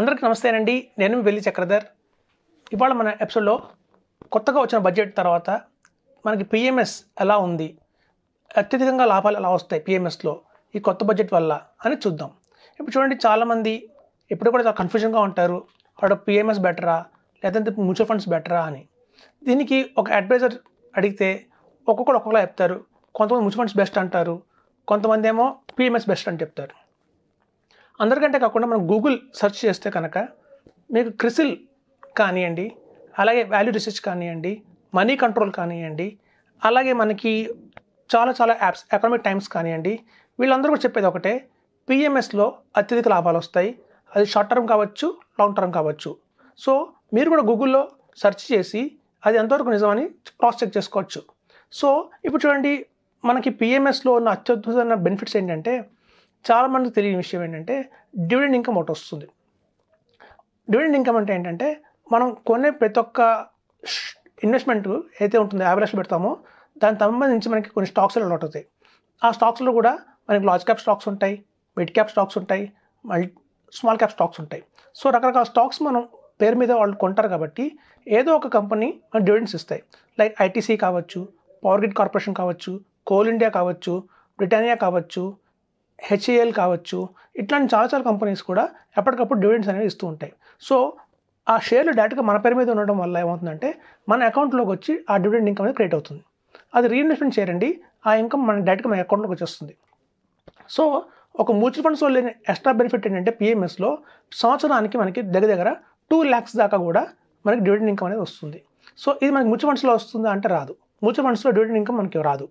అందరికీ నమస్తేనండి నేను వెళ్ళి చక్రధర్ ఇవాళ మన ఎపిసోడ్లో కొత్తగా వచ్చిన బడ్జెట్ తర్వాత మనకి పిఎంఎస్ ఎలా ఉంది అత్యధికంగా లాభాలు ఎలా వస్తాయి పిఎంఎస్లో ఈ కొత్త బడ్జెట్ వల్ల అని చూద్దాం ఇప్పుడు చూడండి చాలామంది ఎప్పుడు కూడా చాలా కన్ఫ్యూజన్గా ఉంటారు వాడు పిఎంఎస్ బెటరా లేదంటే మ్యూచువల్ ఫండ్స్ బెటరా అని దీనికి ఒక అడ్వైజర్ అడిగితే ఒక్కొక్కరు ఒక్కొక్కలా చెప్తారు కొంతమంది మ్యూచువల్ ఫండ్స్ బెస్ట్ అంటారు కొంతమంది ఏమో పిఎంఎస్ బెస్ట్ అని చెప్తారు అందరికంటే కాకుండా మనం గూగుల్ సెర్చ్ చేస్తే కనుక మీకు క్రిసిల్ కానివ్వండి అలాగే వాల్యూ రీసెర్చ్ కానివ్వండి మనీ కంట్రోల్ కానివ్వండి అలాగే మనకి చాలా చాలా యాప్స్ ఎకనామిక్ టైమ్స్ కానివ్వండి వీళ్ళందరూ కూడా చెప్పేది ఒకటే పిఎంఎస్లో అత్యధిక లాభాలు వస్తాయి అది షార్ట్ టర్మ్ కావచ్చు లాంగ్ టర్మ్ కావచ్చు సో మీరు కూడా గూగుల్లో సెర్చ్ చేసి అది ఎంతవరకు నిజమని క్రాస్ చెక్ చేసుకోవచ్చు సో ఇప్పుడు చూడండి మనకి పిఎంఎస్లో ఉన్న అత్యద్భుతమైన బెనిఫిట్స్ ఏంటంటే చాలామందికి తెలియని విషయం ఏంటంటే డివిడెండ్ ఇన్కమ్ ఒకటి వస్తుంది డివిడెండ్ ఇన్కమ్ అంటే ఏంటంటే మనం కొనే ప్రతి ఒక్క ఇన్వెస్ట్మెంట్ అయితే ఉంటుందో యావరేజ్ పెడతామో దానికి సంబంధించి మనకి కొన్ని స్టాక్స్ అలాట్ అవుతాయి ఆ స్టాక్స్లో కూడా మనకి లార్జ్ క్యాప్ స్టాక్స్ ఉంటాయి మిడ్ క్యాప్ స్టాక్స్ ఉంటాయి మల్టీ స్మాల్ క్యాప్ స్టాక్స్ ఉంటాయి సో రకరకాల స్టాక్స్ మనం పేరు మీద వాళ్ళు కొంటారు కాబట్టి ఏదో ఒక కంపెనీ డివిడెండ్స్ ఇస్తాయి లైక్ ఐటీసీ కావచ్చు పవర్ గ్రిడ్ కార్పొరేషన్ కావచ్చు కోల్ ఇండియా కావచ్చు బ్రిటానియా కావచ్చు హెచ్ఏఎల్ కావచ్చు ఇట్లాంటి చాలా చాలా కంపెనీస్ కూడా ఎప్పటికప్పుడు డివిడెండ్స్ అనేవి ఇస్తూ ఉంటాయి సో ఆ షేర్లు డైరెక్ట్గా మన పేరు మీద ఉండడం వల్ల ఏమవుతుందంటే మన అకౌంట్లోకి వచ్చి ఆ డివిడెండ్ ఇన్కమ్ అనేది క్రియేట్ అవుతుంది అది రీఇన్వెస్ట్మెంట్ చేయండి ఆ ఇన్కమ్ మన డైరెక్ట్గా మన అకౌంట్లోకి వచ్చేస్తుంది సో ఒక మ్యూచువల్ ఫండ్స్లో లేని ఎక్స్ట్రా బెనిఫిట్ ఏంటంటే పిఎంఎస్లో సంవత్సరానికి మనకి దగ్గర దగ్గర టూ ల్యాక్స్ దాకా కూడా మనకి డివిడెండ్ ఇన్కమ్ అనేది వస్తుంది సో ఇది మనకి మ్యూచువల్ ఫండ్స్లో వస్తుందా అంటే రాదు మ్యూచువల్ ఫండ్స్లో డివిడెండ్ ఇన్కమ్ మనకి రాదు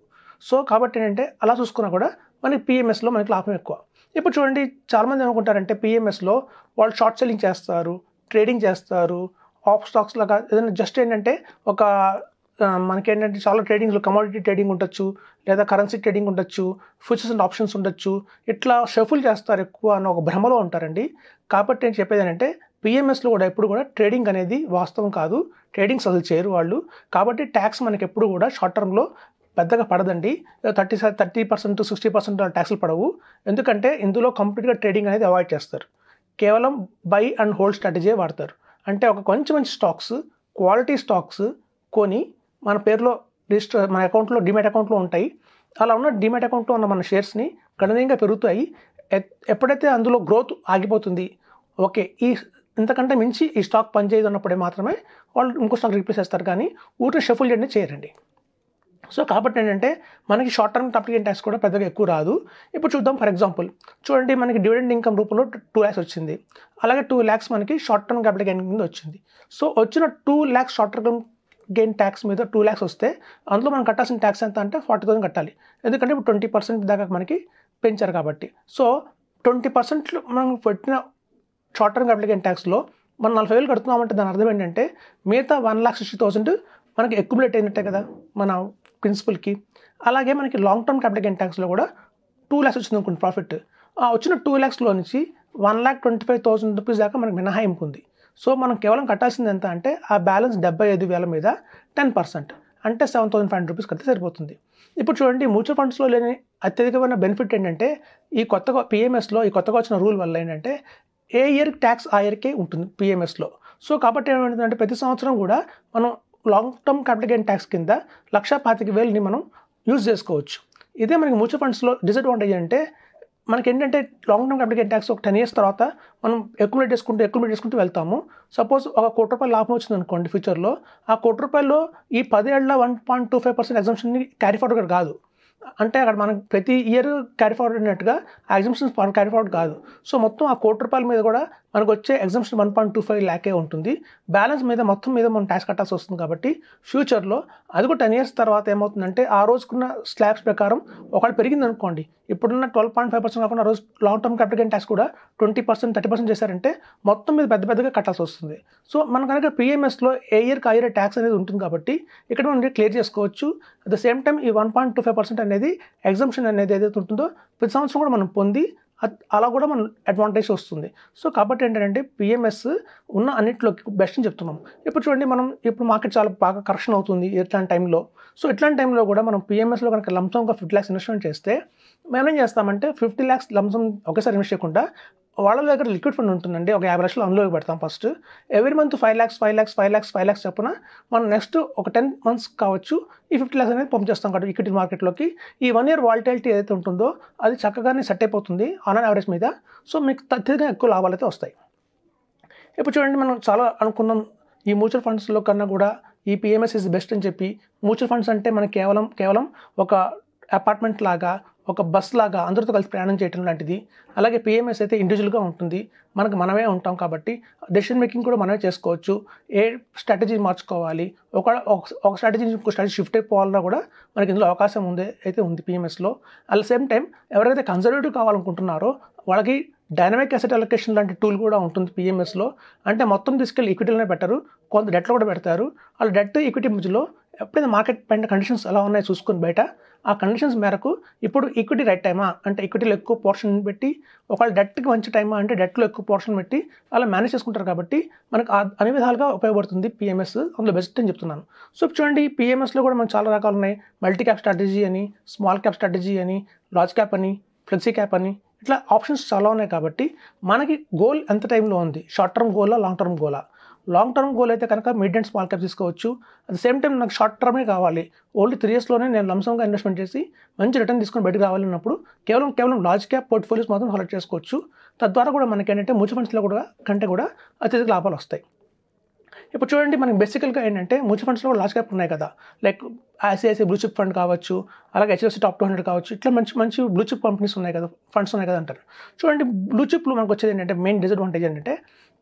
సో కాబట్టి ఏంటంటే అలా చూసుకున్నా కూడా మనకి పిఎంఎస్లో మనకి లాభం ఎక్కువ ఇప్పుడు చూడండి చాలామంది అనుకుంటారంటే పిఎంఎస్లో వాళ్ళు షార్ట్ సెల్లింగ్ చేస్తారు ట్రేడింగ్ చేస్తారు ఆఫ్ స్టాక్స్ లాగా ఏదైనా జస్ట్ ఏంటంటే ఒక మనకేంటంటే చాలా ట్రేడింగ్లు కమోడిటీ ట్రేడింగ్ ఉండొచ్చు లేదా కరెన్సీ ట్రేడింగ్ ఉండొచ్చు ఫ్యూచర్స్ అండ్ ఆప్షన్స్ ఉండొచ్చు ఇట్లా షఫుల్ చేస్తారు ఎక్కువ అన్న ఒక భ్రమలో ఉంటారండి కాబట్టి నేను చెప్పేది ఏంటంటే పిఎంఎస్లో కూడా ఎప్పుడు కూడా ట్రేడింగ్ అనేది వాస్తవం కాదు ట్రేడింగ్స్ అసలు చేయరు వాళ్ళు కాబట్టి ట్యాక్స్ మనకి ఎప్పుడు కూడా షార్ట్ టర్మ్లో పెద్దగా పడదండి thirty thirty percent sixty percent ట్యాక్స్లు పడవు ఎందుకంటే ఇందులో కంప్లీట్గా ట్రేడింగ్ అనేది అవాయిడ్ చేస్తారు కేవలం బై అండ్ హోల్డ్ స్ట్రాటజీ వాడతారు అంటే ఒక కొంచెం మంచి స్టాక్స్ క్వాలిటీ స్టాక్స్ కొని మన పేరులో రిజిస్టర్ మన అకౌంట్లో డిమెట్ అకౌంట్లో ఉంటాయి అలా ఉన్న డిమెట్ అకౌంట్లో ఉన్న మన షేర్స్ని గణనీయంగా పెరుగుతాయి ఎప్పుడైతే అందులో గ్రోత్ ఆగిపోతుంది ఓకే ఈ ఇంతకంటే మించి ఈ స్టాక్ పనిచేయదు అన్నప్పుడే మాత్రమే వాళ్ళు ఇంకో స్టాక్ రిప్లేస్ చేస్తారు కానీ ఊరికే షఫుల్ చేయండి చేయరండి సో కాబట్టి ఏంటంటే మనకి షార్ట్ టర్మ్ అప్లికేషన్ ట్యాక్స్ కూడా పెద్దగా ఎక్కువ రాదు ఇప్పుడు చూద్దాం ఫర్ ఎగ్జాంపుల్ చూడండి మనకి డివిడెండ్ ఇన్కమ్ రూపంలో టూ ల్యాక్స్ వచ్చింది అలాగే టూ ల్యాక్స్ మనకి షార్ట్ టర్మ్ గెయిన్ కింద వచ్చింది సో వచ్చిన two lakhs short term gain tax మీద టూ ల్యాక్స్ వస్తే అందులో మనం కట్టాల్సిన ట్యాక్స్ ఎంత అంటే ఫార్టీ థౌసండ్ కట్టాలి ఎందుకంటే ఇప్పుడు ట్వంటీ పర్సెంట్ దాకా మనకి పెంచారు కాబట్టి సో ట్వంటీ పర్సెంట్ మనం పెట్టిన షార్ట్ టర్మ్ అప్లికేషన్ ట్యాక్స్లో మనం నలభై వేలు కడుతున్నామంటే దాని అర్థం ఏంటంటే మిగతా వన్ ల్యాక్ సిక్స్టీ థౌసండ్ మనకి ఎక్కుములేట్ అయినట్టే కదా మన ప్రిన్సిపల్కి అలాగే మనకి లాంగ్ టర్మ్ క్యాపిటల్ గెయిన్ ట్యాక్స్లో కూడా టూ ల్యాక్స్ వచ్చింది అనుకోండి ప్రాఫిట్ వచ్చిన టూ ల్యాక్స్లో నుంచి one lakh twenty five thousand rupees దాకా మనకు మినహాయింపు ఉంది సో మనం కేవలం కట్టాల్సింది ఎంత అంటే ఆ బ్యాలెన్స్ డెబ్బై ఐదు వేల మీద టెన్ పర్సెంట్ అంటే seven thousand five hundred rupees కడితే సరిపోతుంది ఇప్పుడు చూడండి మ్యూచువల్ ఫండ్స్లో లేని అత్యధికమైన బెనిఫిట్ ఏంటంటే ఈ కొత్తగా పిఎంఎస్లో ఈ కొత్తగా వచ్చిన రూల్ వల్ల ఏంటంటే ఏ ఇయర్ ట్యాక్స్ ఆ ఇయర్కే ఉంటుంది పిఎంఎస్లో సో కాబట్టి ఏమంటుందంటే ప్రతి సంవత్సరం కూడా మనం long term capital gain tax కింద లక్ష పాతిక వేలని మనం యూజ్ చేసుకోవచ్చు ఇదే మనకి మ్యూచువల్ ఫండ్స్లో డిసడ్వాంటేజ్ అంటే మనకి ఏంటంటే long term capital gain tax ఒక టెన్ ఇయర్స్ తర్వాత మనం అక్యుములేట్ చేసుకుంటూ అక్యుములేట్ చేసుకుంటూ వెళ్తాము సపోజ్ ఒక కోటి రూపాయలు లాభం వచ్చింది అనుకోండి ఫ్యూచర్లో ఆ కోటి రూపాయల్లో ఈ పదేళ్ల one point two five percent ఎగ్జామ్షన్ని క్యారీ ఫార్వర్డ్ కాదు అంటే అక్కడ మనం ప్రతి ఇయర్ క్యారీ ఫార్వర్డ్ అయినట్టుగా ఆ క్యారీ ఫార్వర్డ్ కాదు సో మొత్తం ఆ కోటి రూపాయల మీద కూడా మనకు వచ్చే exemption one point two five ల్యాకే ఉంటుంది బ్యాలెన్స్ మీద మొత్తం మీద మనం ట్యాక్స్ కట్టాల్సి వస్తుంది కాబట్టి ఫ్యూచర్లో అది కూడా టెన్ ఇయర్స్ తర్వాత ఏమవుతుందంటే ఆ రోజుకున్న స్లాబ్స్ ప్రకారం ఒకవేళ పెరిగింది అనుకోండి ఇప్పుడున్న ట్వెల్వ్ పాయింట్ ఫైవ్ పర్సెంట్ కాకుండా రోజు long term capital gain tax కూడా ట్వంటీ పర్సెంట్ థర్టీ పర్సెంట్ చేశారంటే మొత్తం మీద పెద్ద పెద్దగా కట్టాల్సి వస్తుంది సో మన కనుక పిఎంఎస్లో ఏ ఇయర్కి ఆ ఇయర్ ట్యాక్స్ అనేది ఉంటుంది కాబట్టి ఇక్కడ మనం క్లియర్ చేసుకోవచ్చు అట్ ద సేమ్ టైం ఈ one point two five percent అనేది ఎగ్జామ్షన్ అనేది ఏదైతే ఉంటుందో ప్రతి సంవత్సరం కూడా మనం పొంది అలా కూడా మనం అడ్వాంటేజ్ వస్తుంది సో కాబట్టి ఏంటంటే పిఎంఎస్ ఉన్న అన్నింటిలోకి బెస్ట్ అని చెప్తున్నాం ఇప్పుడు చూడండి మనం ఇప్పుడు మార్కెట్ చాలా బాగా కరెక్షన్ అవుతుంది ఎట్లాంటి టైంలో సో ఇట్లాంటి టైంలో కూడా మనం పిఎంఎస్లో కనుక లంసంగా ఫిఫ్టీ ల్యాక్స్ ఇన్వెస్ట్మెంట్ చేస్తే మనం ఏం చేస్తామంటే ఫిఫ్టీ ల్యాక్స్ లంసం ఒకేసారి ఇన్వెస్ట్ చేయకుండా వాళ్ళ దగ్గర లిక్విడ్ ఫండ్ ఉంటుందండి ఒక యాభై లక్షలు అందులోకి పెడతాం first every month five lakhs five lakhs five lakhs five lakhs చెప్పున మనం నెక్స్ట్ ఒక టెన్ మంత్స్ కావచ్చు ఈ ఫిఫ్టీ ల్యాక్స్ అనేది పంపిస్తాం కాబట్టి ఈక్విటీ మార్కెట్లోకి ఈ వన్ ఇయర్ వాలిటాలిటీ ఏదైతే ఉంటుందో అది చక్కగానే సెట్ అయిపోతుంది ఆన్ అన్ యావరేజ్ మీద సో మీకు తగ్గ ఎక్కువ లాభాలు అయితే వస్తాయి ఇప్పుడు చూడండి మనం చాలా అనుకున్నాం ఈ మ్యూచువల్ ఫండ్స్లో కన్నా కూడా ఈ పిఎంఎస్ ఇస్ బెస్ట్ అని చెప్పి మ్యూచువల్ ఫండ్స్ అంటే మనకి కేవలం కేవలం ఒక అపార్ట్మెంట్ లాగా ఒక బస్ లాగా అందరితో కలిసి ప్రయాణం చేయటం లాంటిది అలాగే పిఎంఎస్ అయితే ఇండివిజువల్గా ఉంటుంది మనకు మనమే ఉంటాం కాబట్టి డెసిషన్ మేకింగ్ కూడా మనమే చేసుకోవచ్చు ఏ స్ట్రాటజీ మార్చుకోవాలి ఒక ఒక స్ట్రాటజీ ఇంకో స్ట్రాటజీ షిఫ్ట్ అయిపోవాలన్నా కూడా మనకి ఇందులో అవకాశం ఉంది అయితే ఉంది పిఎంఎస్లో అట్ ద సేమ్ టైం ఎవరైతే కన్జర్వేటివ్ కావాలనుకుంటున్నారో వాళ్ళకి డైనమిక్ అసెట్ అలొకేషన్ లాంటి టూల్ కూడా ఉంటుంది పిఎంఎస్లో అంటే మొత్తం తీసుకెళ్లి ఈక్విటీలోనే పెట్టారు కొంత డెట్లో కూడా పెడతారు వాళ్ళు డెట్ ఈక్విటీ మధ్యలో ఎప్పుడైతే మార్కెట్ పైన కండిషన్స్ ఎలా ఉన్నాయో చూసుకుని బయట ఆ కండిషన్స్ మేరకు ఇప్పుడు ఈక్విటీ రైట్ టైమా అంటే ఈక్విటీలో ఎక్కువ పోర్షన్ పెట్టి ఒకవేళ డెట్కి మంచి టైమా అంటే డెట్లో ఎక్కువ పోర్షన్ పెట్టి అలా మేనేజ్ చేసుకుంటారు కాబట్టి మనకు అన్ని విధాలుగా ఉపయోగపడుతుంది పిఎంఎస్ అందులో బెస్ట్ అని చెప్తున్నాను సో చూడండి పిఎంఎస్లో కూడా మనకు చాలా రకాలు ఉన్నాయి మల్టీ క్యాప్ స్ట్రాటజీ అని స్మాల్ క్యాప్ స్ట్రాటజీ అని లార్జ్ క్యాప్ అని ఫ్లెక్సీ క్యాప్ అని ఇట్లా ఆప్షన్స్ చాలా ఉన్నాయి కాబట్టి మనకి గోల్ ఎంత టైంలో ఉంది షార్ట్ టర్మ్ గోలా లాంగ్ టర్మ్ గోలా లాంగ్ టర్మ్ గోల్ అయితే కనుక మిడ్ అండ్ స్మాల్ క్యాప్ తీసుకోవచ్చు అట్ సేమ్ టైం నాకు షార్ట్ టర్మే కావాలి ఓన్లీ త్రీ ఇయర్స్లోనే నేను లంసంగా ఇన్వెస్ట్మెంట్ చేసి మంచి రిటర్న్ తీసుకొని బయటకు అన్నప్పుడు కేవలం కేవలం లార్జ్ క్యాప్ పోర్ట్ఫోలియోస్ మాత్రం హలెక్ట్ చేసుకోవచ్చు తద్వారా కూడా మనకి ఏంటంటే మ్యూచువల్ ఫండ్స్లో కూడా కంటే కూడా అత్యధిక లాభాలు వస్తాయి ఇప్పుడు చూడండి మనకి బేసికల్గా ఏంటంటే మ్యూచువల్ ఫండ్స్లో కూడా లాస్ క్యాప్ ఉన్నాయి కదా like ICICI blue chip fund కావచ్చు అలాగే హెచ్ఎఫ్సి టాప్ టూ హండ్రెడ్ కావచ్చు ఇట్లా మంచి మంచి బ్లూ చిప్ కంపెనీస్ ఉన్నాయి కదా ఫండ్స్ ఉన్నాయి కదా అంటారు చూడండి బ్లూ చిప్లో మనకు వచ్చేది ఏంటంటే మెయిన్ డిసడ్వాంటేజ్ ఏంటంటే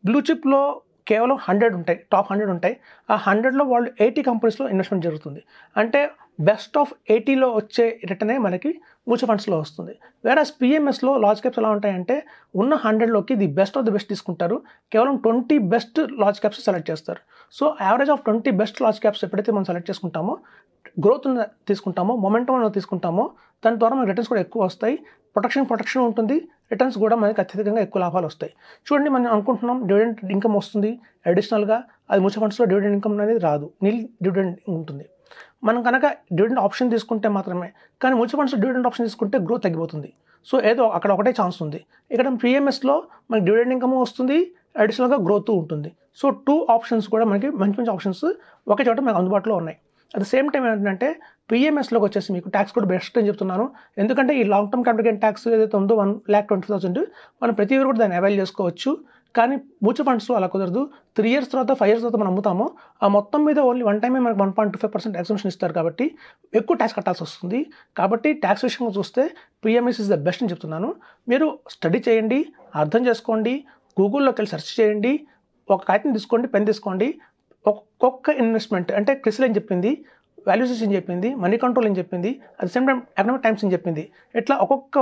బ్లూ చిప్లో కేవలం హండ్రెడ్ ఉంటాయి టాప్ హండ్రెడ్ ఉంటాయి ఆ హండ్రెడ్లో వాళ్ళు ఎయిటీ కంపెనీస్లో ఇన్వెస్ట్మెంట్ జరుగుతుంది అంటే బెస్ట్ ఆఫ్ ఎయిటీలో వచ్చే రిటర్నే మనకి మ్యూచువల్ ఫండ్స్లో వస్తుంది వేరే పిఎంఎస్లో లాజ్ క్యాప్స్ ఎలా ఉంటాయంటే ఉన్న హండ్రెడ్లోకి the best of the best తీసుకుంటారు కేవలం twenty best large caps select చేస్తారు so average of twenty best large caps ఎప్పుడైతే మనం సెలెక్ట్ చేసుకుంటామో గ్రోత్ తీసుకుంటామో మొమెంటం తీసుకుంటామో దాని ద్వారా మనకు రిటర్న్స్ కూడా ఎక్కువ వస్తాయి ప్రొటెక్షన్ ప్రొటెక్షన్ ఉంటుంది రిటర్న్స్ కూడా మనకి అత్యధికంగా ఎక్కువ లాభాలు వస్తాయి చూడండి మనం అనుకుంటున్నాం డివిడెండ్ ఇన్కమ్ వస్తుంది అడిషనల్గా అది మ్యూచువల్ ఫండ్స్లో డివిడెండ్ ఇన్కమ్ అనేది రాదు నీల్ డివిడెండ్ ఉంటుంది మనం కనుక డివిడెండ్ ఆప్షన్ తీసుకుంటే మాత్రమే కానీ మ్యూచువల్ ఫండ్స్లో డివిడెంట్ ఆప్షన్ తీసుకుంటే గ్రోత్ తగ్గిపోతుంది సో ఏదో అక్కడ ఒకటే ఛాన్స్ ఉంది ఇక్కడ పిఎంఎస్లో మనకి డివిడెండ్ ఇన్కమ్ వస్తుంది అడిషనల్గా గ్రోత్ ఉంటుంది సో టూ ఆప్షన్స్ కూడా మనకి మంచి మంచి ఆప్షన్స్ ఒకే చోట మనకు అందుబాటులో ఉన్నాయి అట్ ద సేమ్ టైం ఏంటంటే పిఎంఎస్లోకి వచ్చేసి మీకు ట్యాక్స్ కూడా బెస్ట్ అని చెప్తున్నాను ఎందుకంటే ఈ long term capital gain tax ఏదైతే ఉందో వన్ ల్యాక్ ట్వంటీ థౌసండ్ మనం ప్రతి ఇయర్ కూడా దాన్ని అవైల్ చేసుకోవచ్చు కానీ మ్యూచువల్ ఫండ్స్ అలా కుదరదు త్రీ ఇయర్స్ తర్వాత ఫైవ్ ఇయర్స్ తర్వాత మనం అమ్ముతాము ఆ మొత్తం మీద ఓన్లీ వన్ టైమే మనకు one point two five percent exemption ఇస్తారు కాబట్టి ఎక్కువ ట్యాక్స్ కట్టాల్సి వస్తుంది కాబట్టి ట్యాక్స్ విషయంలో చూస్తే పిఎంఎస్ ఇస్ ద బెస్ట్ అని చెప్తున్నాను మీరు స్టడీ చేయండి అర్థం చేసుకోండి గూగుల్లోకి వెళ్ళి సెర్చ్ చేయండి ఒక కాగితం తీసుకోండి పెన్ తీసుకోండి ఒక్కొక్క ఇన్వెస్ట్మెంట్ అంటే క్రిసిల్ అని చెప్పింది వాల్యూసేషన్ చెప్పింది మనీ కంట్రోల్ అని చెప్పింది at same time Economic Times అని చెప్పింది ఇట్లా ఒక్కొక్క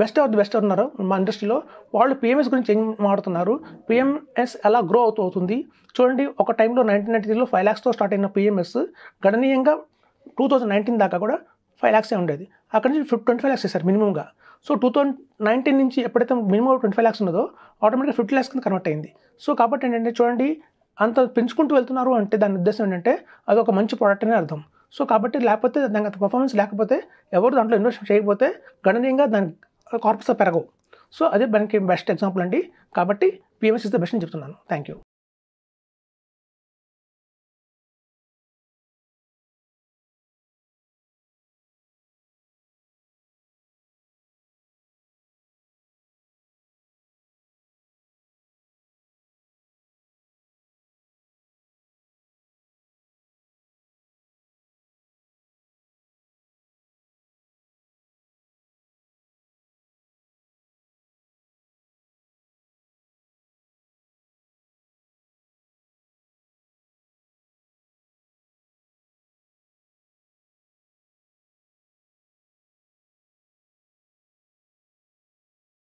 బెస్ట్ ఆఫ్ ది బెస్ట్ ఉన్నారు మా ఇండస్ట్రీలో వాళ్ళు పిఎంఎస్ గురించి ఏం మాట్లాడుతున్నారు పిఎంఎస్ ఎలా గ్రో అవుతూ అవుతుంది చూడండి ఒక టైంలో నైన్టీన్ నైన్టీ త్రీలో ఫైవ్ ల్యాక్స్తో స్టార్ట్ అయిన పిఎంఎస్ గణనీయంగా టూ థౌజండ్ నైన్టీన్ దాకా కూడా ఫైవ్ ల్యాక్సే ఉండేది అక్కడి నుంచి fifty twenty five lakhs sir మినిమంగా సో టూ థౌసండ్ నైన్టీన్ నుంచి ఎప్పుడైతే మినిమం ట్వంటీ ఫైవ్ ల్యాక్స్ ఉన్నదో ఆటోమేటిక్గా ఫిఫ్టీ ల్యాక్స్ కింద కన్వర్ట్ అయింది సో కాబట్టి ఏంటంటే చూడండి అంత పెంచుకుంటూ వెళ్తున్నారు అంటే దాని ఉద్దేశం ఏంటంటే అది ఒక మంచి ప్రోడక్ట్ అనే అర్థం సో కాబట్టి లేకపోతే దానికి అంత పర్ఫార్మెన్స్ లేకపోతే ఎవరు దాంట్లో ఇన్వెస్ట్ చేయకపోతే గణనీయంగా దాని కార్పస్ పెరగవు సో అదే దానికి బెస్ట్ ఎగ్జాంపుల్ అండి కాబట్టి పిఎంఎస్ ఇస్ ద బెస్ట్ అని చెప్తున్నాను థ్యాంక్ యూ